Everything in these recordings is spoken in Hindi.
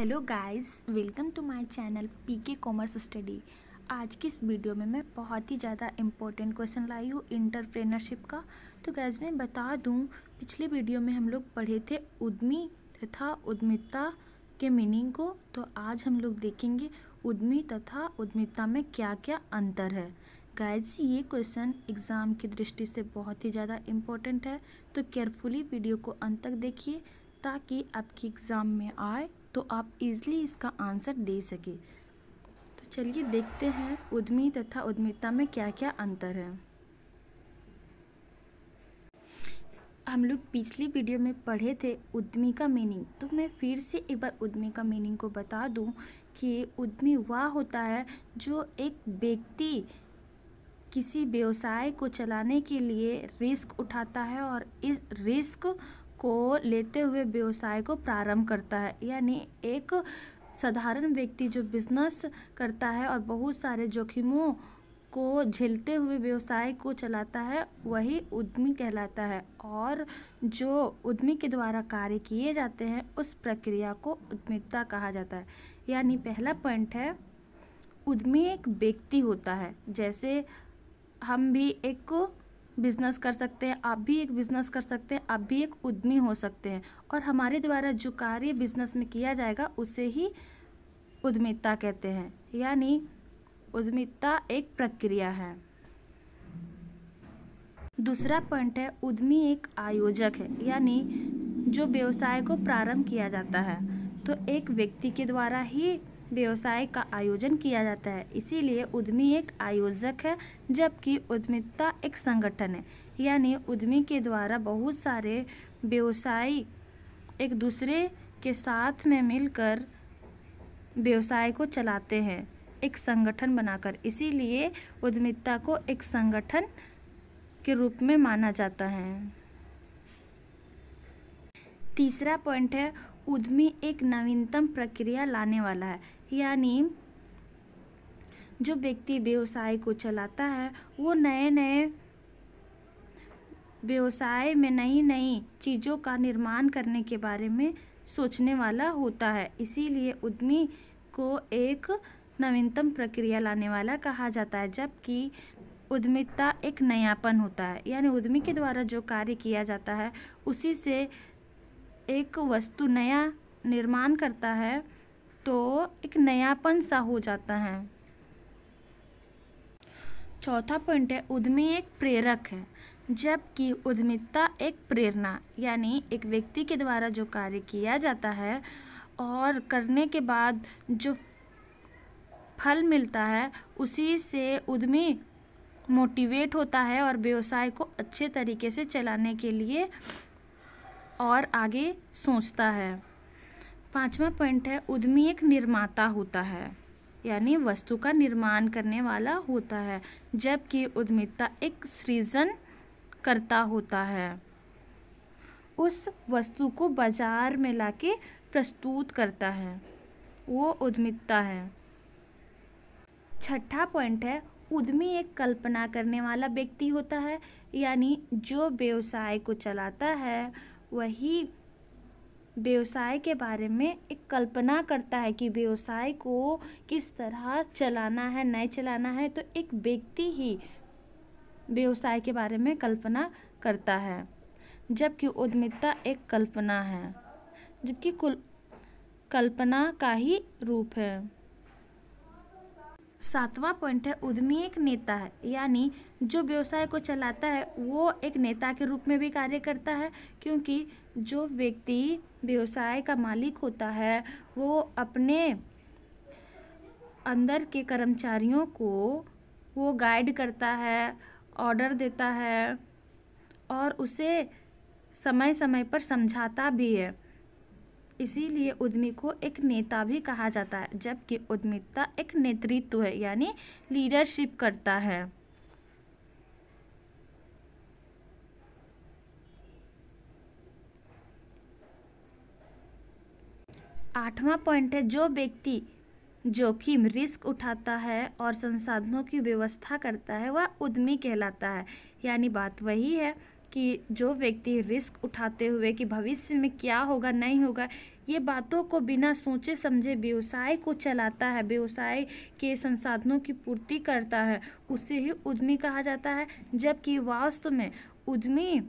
hello guys welcome to my channel PK commerce study आज की इस वीडियो में मैं बहुत ही ज़्यादा इम्पोर्टेंट क्वेश्चन लाई हूँ इंटरप्रेनरशिप का तो गाइस मैं बता दूँ पिछले वीडियो में हम लोग पढ़े थे उद्यमी तथा उद्यमिता के मीनिंग को तो आज हम लोग देखेंगे उद्यमी तथा उद्यमिता में क्या क्या अंतर है गाइज ये क्वेश्चन एग्ज़ाम की दृष्टि से बहुत ही ज़्यादा इम्पोर्टेंट है तो केयरफुली वीडियो को अंत तक देखिए ताकि आपकी एग्ज़ाम में आए तो आप इजली इसका आंसर दे सके तो चलिए देखते हैं उद्यमी तथा उद्यमिता में क्या क्या अंतर है हम लोग पिछली वीडियो में पढ़े थे उद्यमी का मीनिंग तो मैं फिर से एक बार उद्यमी का मीनिंग को बता दूं कि उद्यमी वह होता है जो एक व्यक्ति किसी व्यवसाय को चलाने के लिए रिस्क उठाता है और इस रिस्क को लेते हुए व्यवसाय को प्रारंभ करता है यानी एक साधारण व्यक्ति जो बिजनेस करता है और बहुत सारे जोखिमों को झेलते हुए व्यवसाय को चलाता है वही उद्यमी कहलाता है और जो उद्यमी के द्वारा कार्य किए जाते हैं उस प्रक्रिया को उद्यमिता कहा जाता है यानी पहला पॉइंट है उद्यमी एक व्यक्ति होता है जैसे हम भी एक बिज़नेस कर सकते हैं आप भी एक बिज़नेस कर सकते हैं आप भी एक उद्यमी हो सकते हैं और हमारे द्वारा जो कार्य बिज़नेस में किया जाएगा उसे ही उद्यमिता कहते हैं यानी उद्यमिता एक प्रक्रिया है दूसरा पॉइंट है उद्यमी एक आयोजक है यानी जो व्यवसाय को प्रारंभ किया जाता है तो एक व्यक्ति के द्वारा ही व्यवसाय का आयोजन किया जाता है इसीलिए उद्यमी एक आयोजक है जबकि उद्यमिता एक संगठन है यानी उद्यमी के द्वारा बहुत सारे व्यवसायी एक दूसरे के साथ में मिलकर व्यवसाय को चलाते हैं एक संगठन बनाकर इसीलिए उद्यमिता को एक संगठन के रूप में माना जाता है तीसरा पॉइंट है उद्यमी एक नवीनतम प्रक्रिया लाने वाला है यानी जो व्यक्ति व्यवसाय को चलाता है वो नए नए व्यवसाय में नई नई चीज़ों का निर्माण करने के बारे में सोचने वाला होता है इसीलिए उद्यमी को एक नवीनतम प्रक्रिया लाने वाला कहा जाता है जबकि उद्यमिता एक नयापन होता है यानी उद्यमी के द्वारा जो कार्य किया जाता है उसी से एक वस्तु नया निर्माण करता है तो एक नयापन सा हो जाता है चौथा पॉइंट है उद्यमी एक प्रेरक है जबकि उद्यमिता एक प्रेरणा यानी एक व्यक्ति के द्वारा जो कार्य किया जाता है और करने के बाद जो फल मिलता है उसी से उद्यमी मोटिवेट होता है और व्यवसाय को अच्छे तरीके से चलाने के लिए और आगे सोचता है पांचवा पॉइंट है उद्यमी एक निर्माता होता है यानी वस्तु का निर्माण करने वाला होता है जबकि उद्यमिता एक सृजन करता होता है उस वस्तु को बाजार में लाके प्रस्तुत करता है वो उद्यमिता है छठा पॉइंट है उद्यमी एक कल्पना करने वाला व्यक्ति होता है यानी जो व्यवसाय को चलाता है वही व्यवसाय के बारे में एक कल्पना करता है कि व्यवसाय को किस तरह चलाना है नहीं चलाना है तो एक व्यक्ति ही व्यवसाय के बारे में कल्पना करता है जबकि उद्यमिता एक कल्पना है जबकि कुल कल्पना का ही रूप है सातवां पॉइंट है उद्यमी एक नेता है यानी जो व्यवसाय को चलाता है वो एक नेता के रूप में भी कार्य करता है क्योंकि जो व्यक्ति व्यवसाय का मालिक होता है वो अपने अंदर के कर्मचारियों को वो गाइड करता है ऑर्डर देता है और उसे समय समय पर समझाता भी है इसीलिए उद्यमी को एक नेता भी कहा जाता है जबकि उद्यमिता एक नेतृत्व है यानी लीडरशिप करता है आठवां पॉइंट है जो व्यक्ति जोखिम रिस्क उठाता है और संसाधनों की व्यवस्था करता है वह उद्यमी कहलाता है यानी बात वही है कि जो व्यक्ति रिस्क उठाते हुए कि भविष्य में क्या होगा नहीं होगा ये बातों को बिना सोचे समझे व्यवसाय को चलाता है व्यवसाय के संसाधनों की पूर्ति करता है उसे ही उद्यमी कहा जाता है जबकि वास्तव में उद्यमी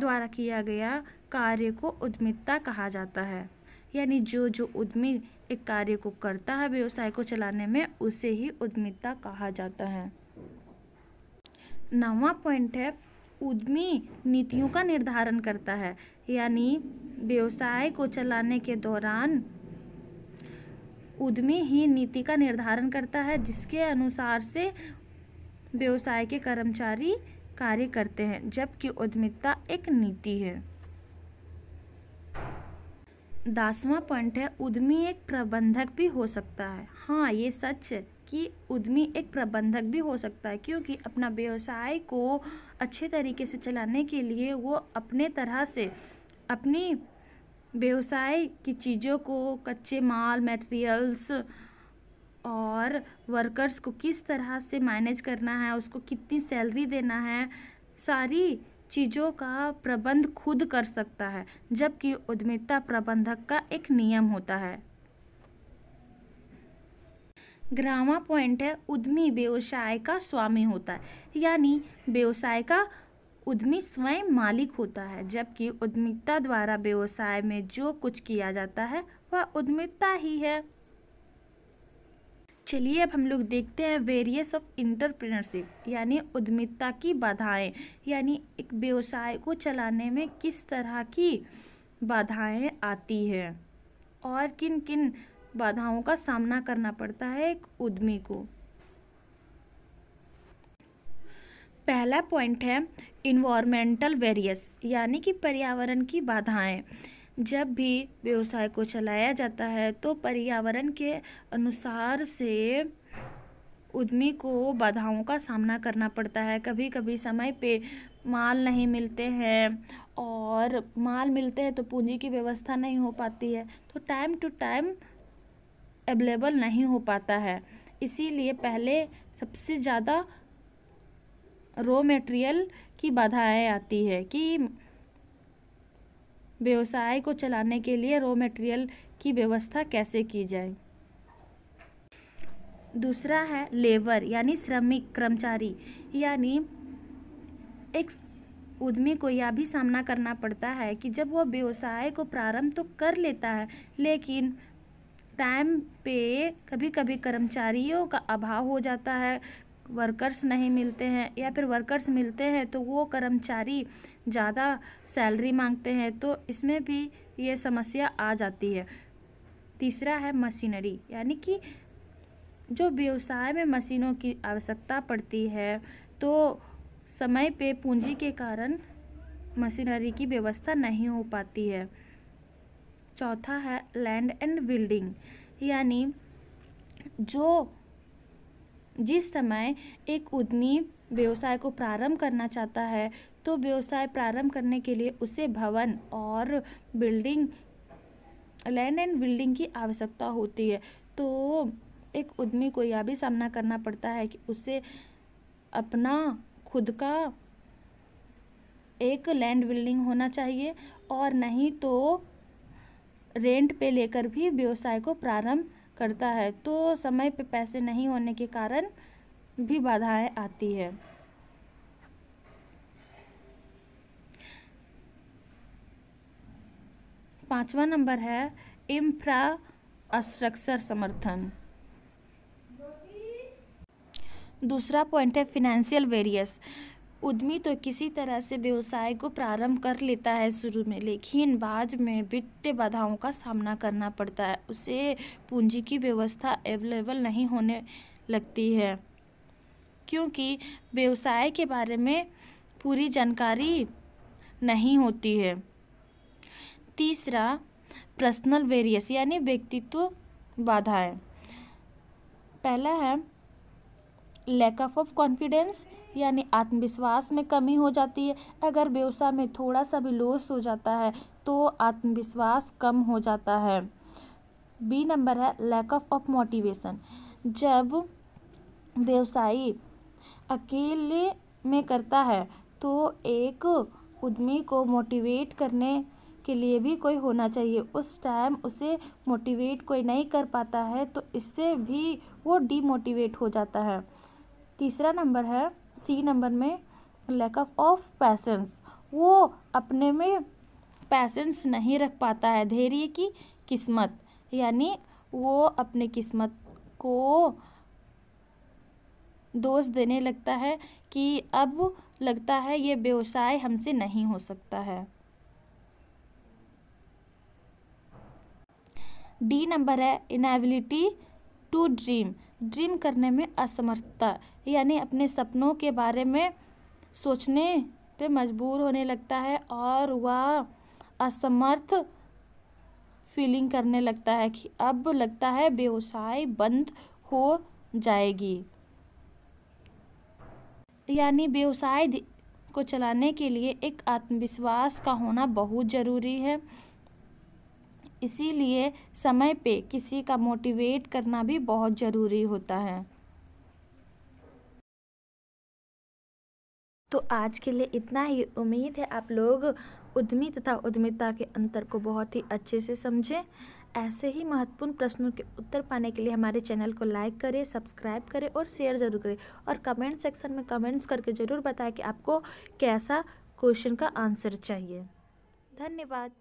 द्वारा किया गया कार्य को उद्यमिता कहा जाता है यानी जो जो उद्यमी एक कार्य को करता है व्यवसाय को चलाने में उसे ही उद्यमिता कहा जाता है नवा पॉइंट है उद्यमी नीतियों का निर्धारण करता है यानी व्यवसाय को चलाने के दौरान उद्यमी ही नीति का निर्धारण करता है जिसके अनुसार से व्यवसाय के कर्मचारी कार्य करते हैं जबकि उद्यमिता एक नीति है दसवां पॉइंट है उद्यमी एक प्रबंधक भी हो सकता है हाँ ये सच कि उद्यमी एक प्रबंधक भी हो सकता है क्योंकि अपना व्यवसाय को अच्छे तरीके से चलाने के लिए वो अपने तरह से अपनी व्यवसाय की चीज़ों को कच्चे माल मटेरियल्स और वर्कर्स को किस तरह से मैनेज करना है उसको कितनी सैलरी देना है सारी चीज़ों का प्रबंध खुद कर सकता है जबकि उद्यमिता प्रबंधक का एक नियम होता है ग्रामा पॉइंट है उद्यमी व्यवसाय का स्वामी होता है यानी व्यवसाय का उद्यमी स्वयं मालिक होता है जबकि उद्यमिता द्वारा व्यवसाय में जो कुछ किया जाता है वह उद्यमिता ही है चलिए अब हम लोग देखते हैं वेरियस ऑफ इंटरप्रिनरशिप यानी उद्यमिता की बाधाएं यानी एक व्यवसाय को चलाने में किस तरह की बाधाएं आती हैं और किन किन बाधाओं का सामना करना पड़ता है एक उद्यमी को पहला पॉइंट है इन्वामेंटल वेरियस यानी कि पर्यावरण की बाधाएं जब भी व्यवसाय को चलाया जाता है तो पर्यावरण के अनुसार से उद्यमी को बाधाओं का सामना करना पड़ता है कभी कभी समय पे माल नहीं मिलते हैं और माल मिलते हैं तो पूंजी की व्यवस्था नहीं हो पाती है तो टाइम टू टाइम अवेलेबल नहीं हो पाता है इसीलिए पहले सबसे ज़्यादा रॉ मटेरियल की बाधाएं आती है कि व्यवसाय को चलाने के लिए रॉ मटेरियल की व्यवस्था कैसे की जाए दूसरा है लेबर यानी श्रमिक कर्मचारी यानी एक उद्यमी को यह भी सामना करना पड़ता है कि जब वह व्यवसाय को प्रारंभ तो कर लेता है लेकिन टाइम पे कभी कभी कर्मचारियों का अभाव हो जाता है वर्कर्स नहीं मिलते हैं या फिर वर्कर्स मिलते हैं तो वो कर्मचारी ज़्यादा सैलरी मांगते हैं तो इसमें भी ये समस्या आ जाती है तीसरा है मशीनरी यानी कि जो व्यवसाय में मशीनों की आवश्यकता पड़ती है तो समय पे पूंजी के कारण मशीनरी की व्यवस्था नहीं हो पाती है चौथा है लैंड एंड बिल्डिंग यानी जो जिस समय एक उद्यमी व्यवसाय को प्रारंभ करना चाहता है तो व्यवसाय प्रारंभ करने के लिए उसे भवन और बिल्डिंग लैंड एंड बिल्डिंग की आवश्यकता होती है तो एक उद्यमी को यह भी सामना करना पड़ता है कि उसे अपना खुद का एक लैंड बिल्डिंग होना चाहिए और नहीं तो रेंट पे लेकर भी व्यवसाय को प्रारंभ करता है तो समय पे पैसे नहीं होने के कारण भी बाधाएं आती है पांचवा नंबर है इंफ्रास्ट्रक्चर समर्थन दूसरा पॉइंट है फिनेंशियल वेरियस उद्यमी तो किसी तरह से व्यवसाय को प्रारंभ कर लेता है शुरू में लेकिन बाद में वित्तीय बाधाओं का सामना करना पड़ता है उसे पूंजी की व्यवस्था अवेलेबल नहीं होने लगती है क्योंकि व्यवसाय के बारे में पूरी जानकारी नहीं होती है तीसरा पर्सनल वेरियस यानी व्यक्तित्व बाधाएं पहला है लैक ऑफ कॉन्फिडेंस यानी आत्मविश्वास में कमी हो जाती है अगर व्यवसाय में थोड़ा सा भी लॉस हो जाता है तो आत्मविश्वास कम हो जाता है बी नंबर है लैक ऑफ ऑफ मोटिवेशन जब व्यवसायी अकेले में करता है तो एक उद्यमी को मोटिवेट करने के लिए भी कोई होना चाहिए उस टाइम उसे मोटिवेट कोई नहीं कर पाता है तो इससे भी वो डीमोटिवेट हो जाता है तीसरा नंबर है सी नंबर में लैक ऑफ पैसेंस वो अपने में पैसेंस नहीं रख पाता है धैर्य की किस्मत यानी वो अपने किस्मत को दोष देने लगता है कि अब लगता है ये व्यवसाय हमसे नहीं हो सकता है डी नंबर है इनाबिलिटी टू ड्रीम ड्रीम करने में असमर्थता यानी अपने सपनों के बारे में सोचने पे मजबूर होने लगता है और वह असमर्थ फीलिंग करने लगता है कि अब लगता है व्यवसाय बंद हो जाएगी यानी व्यवसाय को चलाने के लिए एक आत्मविश्वास का होना बहुत ज़रूरी है इसीलिए समय पे किसी का मोटिवेट करना भी बहुत ज़रूरी होता है तो आज के लिए इतना ही उम्मीद है आप लोग उद्यमी तथा उद्यमिता के अंतर को बहुत ही अच्छे से समझें ऐसे ही महत्वपूर्ण प्रश्नों के उत्तर पाने के लिए हमारे चैनल को लाइक करें सब्सक्राइब करें और शेयर ज़रूर करें और कमेंट सेक्शन में कमेंट्स करके ज़रूर बताएं कि आपको कैसा क्वेश्चन का आंसर चाहिए धन्यवाद